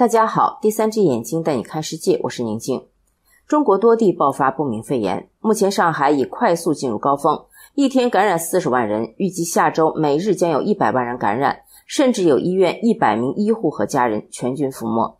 大家好，第三只眼睛带你看世界，我是宁静。中国多地爆发不明肺炎，目前上海已快速进入高峰，一天感染四十万人，预计下周每日将有一百万人感染，甚至有医院一百名医护和家人全军覆没。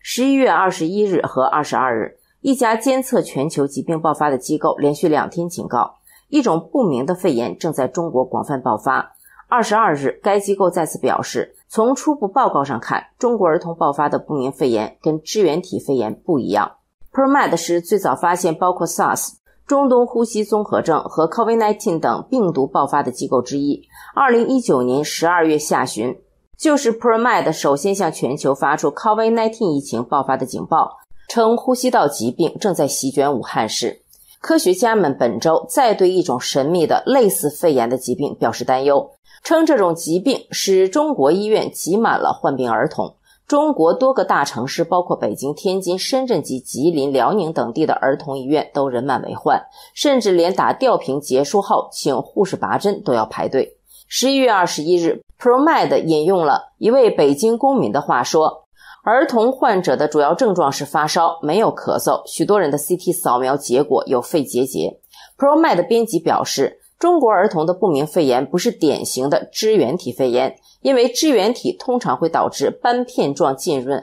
十一月二十一日和二十二日，一家监测全球疾病爆发的机构连续两天警告，一种不明的肺炎正在中国广泛爆发。二十二日，该机构再次表示，从初步报告上看，中国儿童爆发的不明肺炎跟支原体肺炎不一样。Promed 是最早发现包括 SARS、中东呼吸综合症和 COVID-19 等病毒爆发的机构之一。二零一九年十二月下旬，就是 Promed 首先向全球发出 COVID-19 疫情爆发的警报，称呼吸道疾病正在席卷武汉市。科学家们本周再对一种神秘的类似肺炎的疾病表示担忧。称这种疾病使中国医院挤满了患病儿童。中国多个大城市，包括北京、天津、深圳及吉林、辽宁等地的儿童医院都人满为患，甚至连打吊瓶结束后请护士拔针都要排队。十一月二十一日 p r o m a d 引用了一位北京公民的话说：“儿童患者的主要症状是发烧，没有咳嗽。许多人的 CT 扫描结果有肺结节。” p r o m a d 编辑表示。中国儿童的不明肺炎不是典型的支原体肺炎，因为支原体通常会导致斑片状浸润，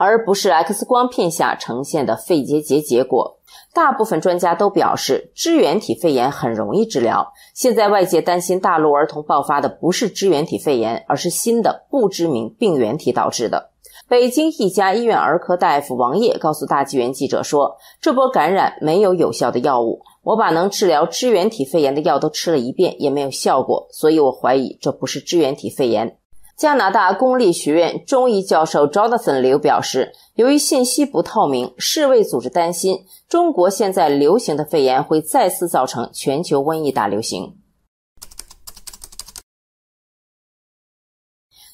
而不是 X 光片下呈现的肺结节。结果，大部分专家都表示，支原体肺炎很容易治疗。现在外界担心大陆儿童爆发的不是支原体肺炎，而是新的不知名病原体导致的。北京一家医院儿科大夫王烨告诉大纪元记者说：“这波感染没有有效的药物，我把能治疗支原体肺炎的药都吃了一遍，也没有效果，所以我怀疑这不是支原体肺炎。”加拿大公立学院中医教授 Jonathan Liu 表示：“由于信息不透明，世卫组织担心中国现在流行的肺炎会再次造成全球瘟疫大流行。”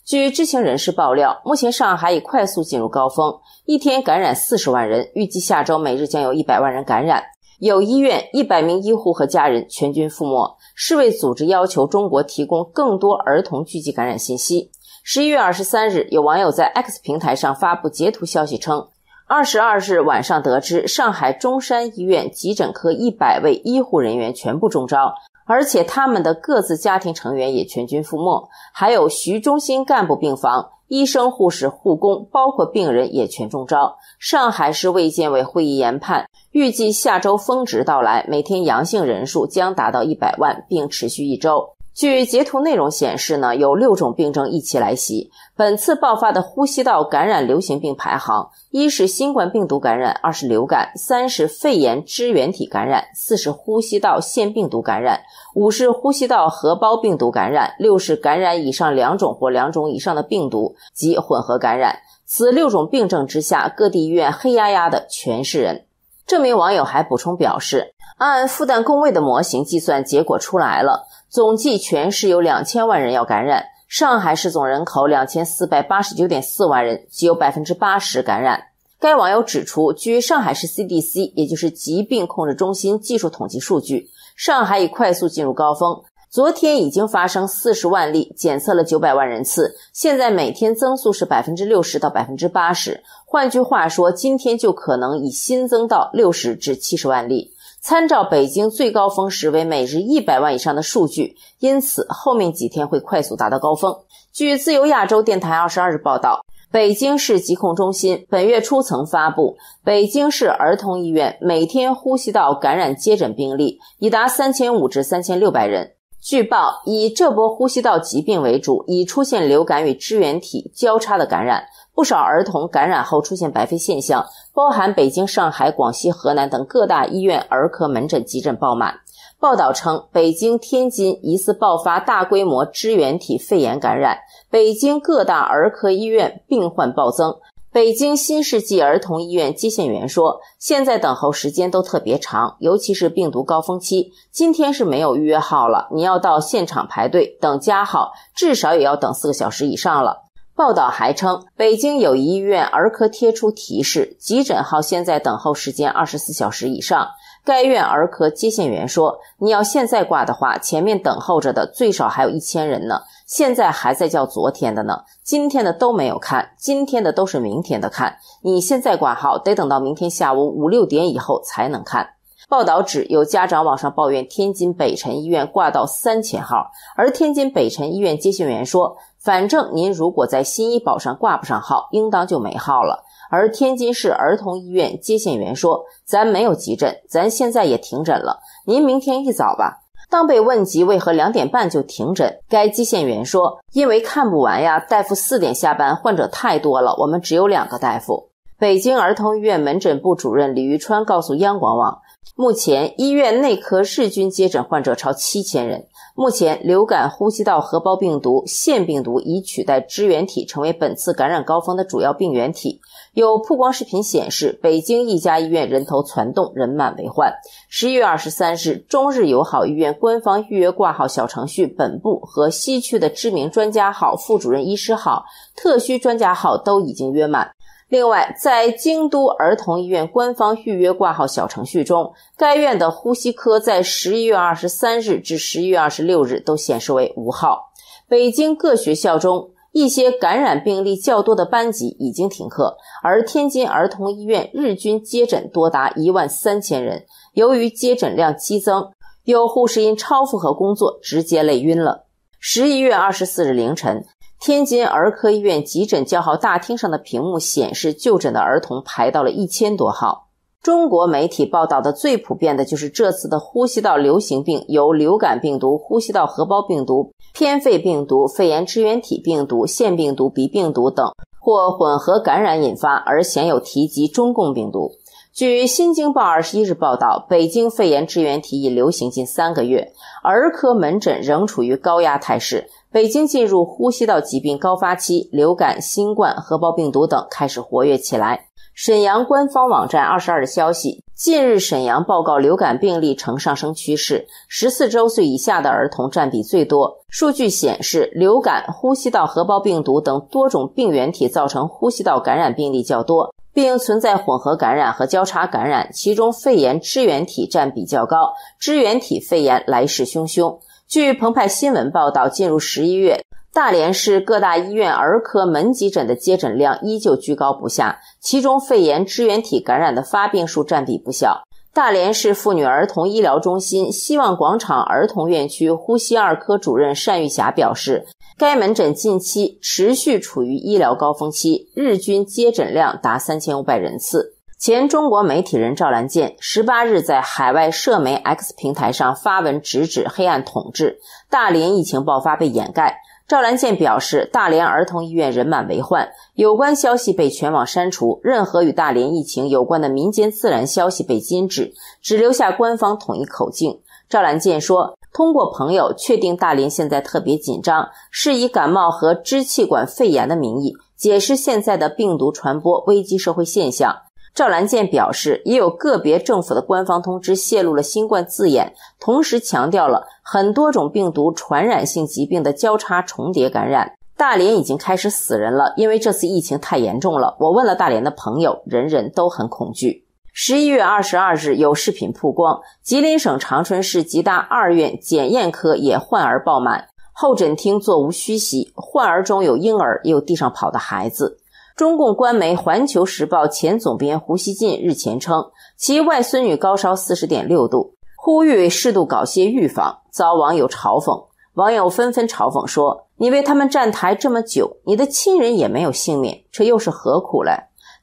据知情人士爆料，目前上海已快速进入高峰，一天感染四十万人，预计下周每日将有一百万人感染。有医院一百名医护和家人全军覆没。世卫组织要求中国提供更多儿童聚集感染信息。十一月二十三日，有网友在 X 平台上发布截图，消息称，二十二日晚上得知，上海中山医院急诊科一百位医护人员全部中招。而且他们的各自家庭成员也全军覆没，还有徐中心干部病房、医生、护士、护工，包括病人也全中招。上海市卫健委会议研判，预计下周峰值到来，每天阳性人数将达到一百万，并持续一周。据截图内容显示呢，有六种病症一起来袭。本次爆发的呼吸道感染流行病排行：一是新冠病毒感染，二是流感，三是肺炎支原体感染，四是呼吸道腺病毒感染，五是呼吸道合胞病毒感染，六是感染以上两种或两种以上的病毒及混合感染。此六种病症之下，各地医院黑压压的全是人。这名网友还补充表示。按复旦工位的模型计算，结果出来了，总计全市有两千万人要感染。上海市总人口两千四百八十九点四万人，只有百分之八十感染。该网友指出，据上海市 CDC，也就是疾病控制中心技术统计数据，上海已快速进入高峰。昨天已经发生四十万例，检测了九百万人次，现在每天增速是百分之六十到百分之八十。换句话说，今天就可能已新增到六十至七十万例。参照北京最高峰时为每日一百万以上的数据，因此后面几天会快速达到高峰。据自由亚洲电台二十二日报道，北京市疾控中心本月初曾发布，北京市儿童医院每天呼吸道感染接诊病例已达三千五至三千六百人。据报，以这波呼吸道疾病为主，已出现流感与支原体交叉的感染。不少儿童感染后出现白肺现象，包含北京、上海、广西、河南等各大医院儿科门诊、急诊爆满。报道称，北京、天津疑似爆发大规模支原体肺炎感染，北京各大儿科医院病患暴增。北京新世纪儿童医院接线员说，现在等候时间都特别长，尤其是病毒高峰期，今天是没有预约号了，你要到现场排队等加号，至少也要等四个小时以上了。报道还称，北京有谊医院儿科贴出提示：急诊号现在等候时间二十四小时以上。该院儿科接线员说：“你要现在挂的话，前面等候着的最少还有一千人呢。现在还在叫昨天的呢，今天的都没有看，今天的都是明天的看。你现在挂号得等到明天下午五六点以后才能看。”报道指有家长网上抱怨天津北辰医院挂到三千号，而天津北辰医院接线员说。反正您如果在新医保上挂不上号，应当就没号了。而天津市儿童医院接线员说：“咱没有急诊，咱现在也停诊了。您明天一早吧。”当被问及为何两点半就停诊，该接线员说：“因为看不完呀，大夫四点下班，患者太多了，我们只有两个大夫。”北京儿童医院门诊部主任李玉川告诉央广网：“目前医院内科日均接诊患者超七千人。”目前，流感、呼吸道合胞病毒、腺病毒已取代支原体成为本次感染高峰的主要病原体。有曝光视频显示，北京一家医院人头攒动，人满为患。十一月二十三日，中日友好医院官方预约挂号小程序本部和西区的知名专家号、副主任医师号、特需专家号都已经约满。另外，在京都儿童医院官方预约挂号小程序中，该院的呼吸科在十一月二十三日至十一月二十六日都显示为无号。北京各学校中，一些感染病例较多的班级已经停课，而天津儿童医院日均接诊多达一万三千人。由于接诊量激增，有护士因超负荷工作直接累晕了。十一月二十四日凌晨。天津儿科医院急诊叫号大厅上的屏幕显示，就诊的儿童排到了一千多号。中国媒体报道的最普遍的就是这次的呼吸道流行病由流感病毒、呼吸道合胞病毒、偏肺病毒、肺炎支原体病毒、腺病毒、鼻病毒等或混合感染引发，而鲜有提及中共病毒。据《新京报》二十一日报道，北京肺炎支原体已流行近三个月，儿科门诊仍处于高压态势。北京进入呼吸道疾病高发期，流感、新冠、核爆病毒等开始活跃起来。沈阳官方网站二十二日消息，近日沈阳报告流感病例呈上升趋势，十四周岁以下的儿童占比最多。数据显示，流感、呼吸道核胞病毒等多种病原体造成呼吸道感染病例较多，并存在混合感染和交叉感染，其中肺炎支原体占比较高，支原体肺炎来势汹汹。据澎湃新闻报道，进入十一月，大连市各大医院儿科门急诊的接诊量依旧居高不下，其中肺炎支原体感染的发病数占比不小。大连市妇女儿童医疗中心希望广场儿童院区呼吸二科主任单玉霞表示，该门诊近期持续处于医疗高峰期，日均接诊量达三千五百人次。前中国媒体人赵兰健十八日在海外社媒 X 平台上发文，直指黑暗统治，大连疫情爆发被掩盖。赵兰健表示，大连儿童医院人满为患，有关消息被全网删除，任何与大连疫情有关的民间自然消息被禁止，只留下官方统一口径。赵兰健说：“通过朋友确定，大连现在特别紧张，是以感冒和支气管肺炎的名义解释现在的病毒传播危机社会现象。”赵兰健表示，也有个别政府的官方通知泄露了“新冠”字眼，同时强调了很多种病毒传染性疾病的交叉重叠感染。大连已经开始死人了，因为这次疫情太严重了。我问了大连的朋友，人人都很恐惧。十一月二十二日，有视频曝光，吉林省长春市吉大二院检验科也患儿爆满，候诊厅座无虚席，患儿中有婴儿，也有地上跑的孩子。中共官媒《环球时报》前总编胡锡进日前称，其外孙女高烧四十点六度，呼吁适度搞些预防，遭网友嘲讽。网友纷纷嘲讽说：“你为他们站台这么久，你的亲人也没有幸免，这又是何苦嘞？”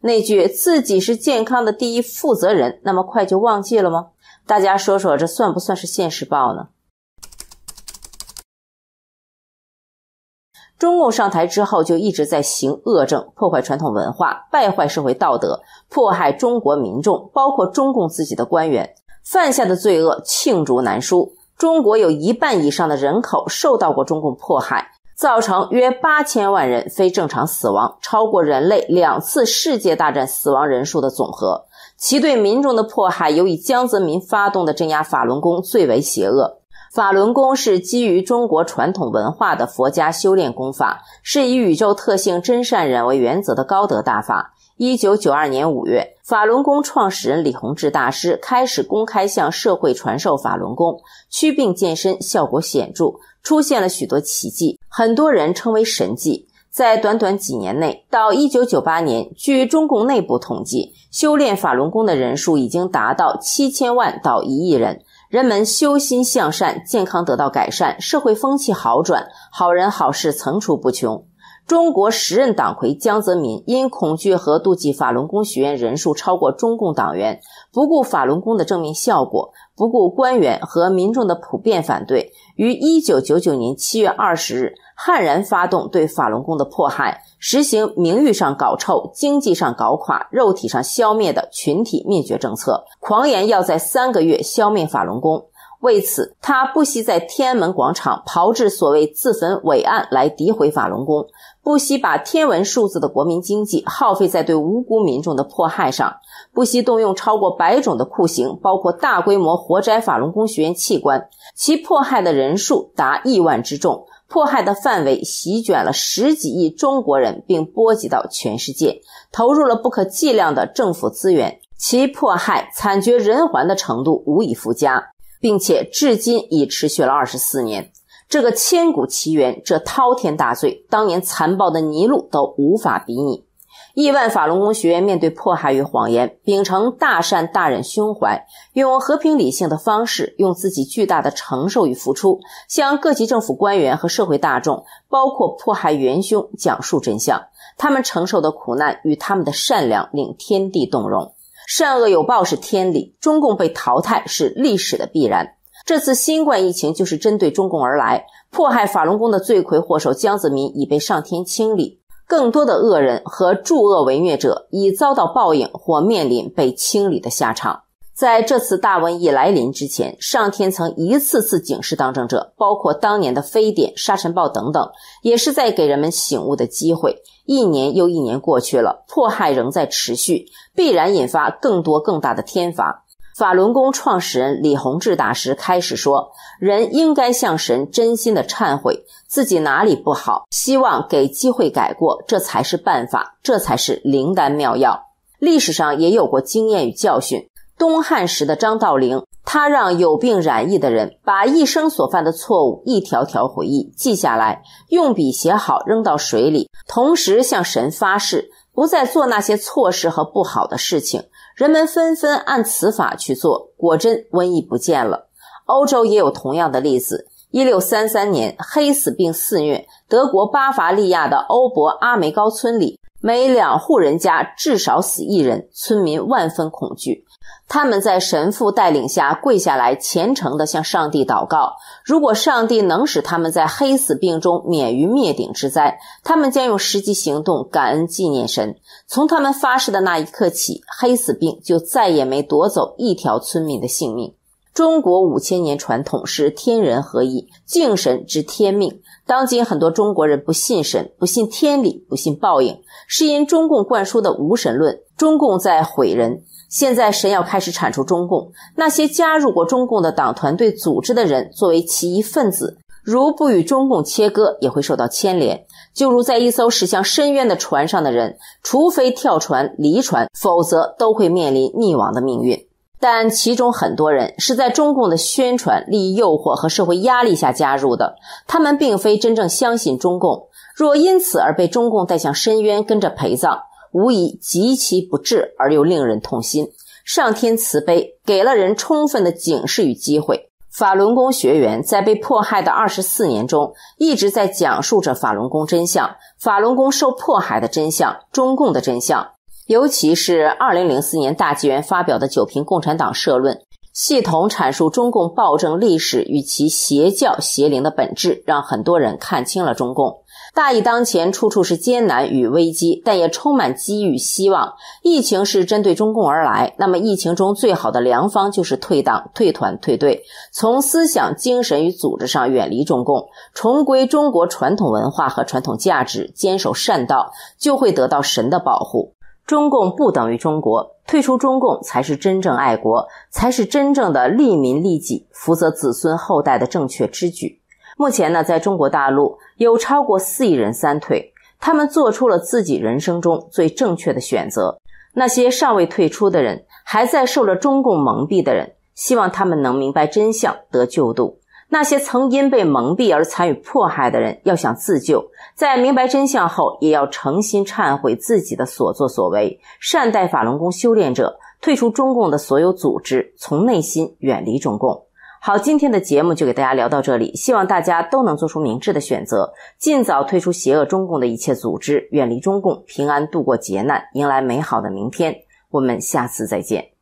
那句“自己是健康的第一负责人”，那么快就忘记了吗？大家说说，这算不算是现实报呢？中共上台之后，就一直在行恶政，破坏传统文化，败坏社会道德，迫害中国民众，包括中共自己的官员，犯下的罪恶罄竹难书。中国有一半以上的人口受到过中共迫害，造成约八千万人非正常死亡，超过人类两次世界大战死亡人数的总和。其对民众的迫害，尤以江泽民发动的镇压法轮功最为邪恶。法轮功是基于中国传统文化的佛家修炼功法，是以宇宙特性真善人为原则的高德大法。一九九二年五月，法轮功创始人李洪志大师开始公开向社会传授法轮功，祛病健身效果显著，出现了许多奇迹，很多人称为神迹。在短短几年内，到一九九八年，据中共内部统计，修炼法轮功的人数已经达到七千万到一亿人。人们修心向善，健康得到改善，社会风气好转，好人好事层出不穷。中国时任党魁江泽民因恐惧和妒忌法轮功学员人数超过中共党员，不顾法轮功的正面效果，不顾官员和民众的普遍反对，于一九九九年七月二十日悍然发动对法轮功的迫害。实行名誉上搞臭、经济上搞垮、肉体上消灭的群体灭绝政策。狂言要在三个月消灭法轮功。为此，他不惜在天安门广场炮制所谓自焚伟案来诋毁法轮功，不惜把天文数字的国民经济耗费在对无辜民众的迫害上，不惜动用超过百种的酷刑，包括大规模活摘法轮功学员器官，其迫害的人数达亿万之众。迫害的范围席卷了十几亿中国人，并波及到全世界，投入了不可计量的政府资源。其迫害惨绝人寰的程度无以复加，并且至今已持续了二十四年。这个千古奇冤，这滔天大罪，当年残暴的尼禄都无法比拟。亿万法轮功学员面对迫害与谎言，秉承大善大忍胸怀，用和平理性的方式，用自己巨大的承受与付出，向各级政府官员和社会大众，包括迫害元凶讲述真相。他们承受的苦难与他们的善良令天地动容，善恶有报是天理，中共被淘汰是历史的必然。这次新冠疫情就是针对中共而来，迫害法轮功的罪魁祸首江泽民已被上天清理。更多的恶人和助恶为虐者已遭到报应或面临被清理的下场。在这次大瘟疫来临之前，上天曾一次次警示当政者，包括当年的非典、沙尘暴等等，也是在给人们醒悟的机会。一年又一年过去了，迫害仍在持续，必然引发更多更大的天罚。法轮功创始人李洪志大师开始说：“人应该向神真心的忏悔自己哪里不好，希望给机会改过，这才是办法，这才是灵丹妙药。”历史上也有过经验与教训。东汉时的张道陵，他让有病染疫的人把一生所犯的错误一条条回忆记下来，用笔写好扔到水里，同时向神发誓不再做那些错事和不好的事情。人们纷纷按此法去做，果真瘟疫不见了。欧洲也有同样的例子。一六三三年，黑死病肆虐德国巴伐利亚的欧伯阿梅高村里，每两户人家至少死一人，村民万分恐惧。他们在神父带领下跪下来，虔诚的向上帝祷告。如果上帝能使他们在黑死病中免于灭顶之灾，他们将用实际行动感恩纪念神。从他们发誓的那一刻起，黑死病就再也没夺走一条村民的性命。中国五千年传统是天人合一，敬神知天命。当今很多中国人不信神，不信天理，不信报应，是因中共灌输的无神论。中共在毁人。现在，神要开始铲除中共那些加入过中共的党团队组织的人，作为其一份子，如不与中共切割，也会受到牵连。就如在一艘驶向深渊的船上的人，除非跳船离船，否则都会面临溺亡的命运。但其中很多人是在中共的宣传、利益诱惑和社会压力下加入的，他们并非真正相信中共。若因此而被中共带向深渊，跟着陪葬。无疑极其不智而又令人痛心。上天慈悲，给了人充分的警示与机会。法轮功学员在被迫害的二十四年中，一直在讲述着法轮功真相、法轮功受迫害的真相、中共的真相。尤其是二零零四年大纪元发表的九评共产党社论，系统阐述中共暴政历史与其邪教邪灵的本质，让很多人看清了中共。大义当前，处处是艰难与危机，但也充满机遇、希望。疫情是针对中共而来，那么疫情中最好的良方就是退党、退团、退队，从思想、精神与组织上远离中共，重归中国传统文化和传统价值，坚守善道，就会得到神的保护。中共不等于中国，退出中共才是真正爱国，才是真正的利民利己、福泽子孙后代的正确之举。目前呢，在中国大陆有超过四亿人三退，他们做出了自己人生中最正确的选择。那些尚未退出的人，还在受了中共蒙蔽的人，希望他们能明白真相，得救度。那些曾因被蒙蔽而参与迫害的人，要想自救，在明白真相后，也要诚心忏悔自己的所作所为，善待法轮功修炼者，退出中共的所有组织，从内心远离中共。好，今天的节目就给大家聊到这里，希望大家都能做出明智的选择，尽早退出邪恶中共的一切组织，远离中共，平安度过劫难，迎来美好的明天。我们下次再见。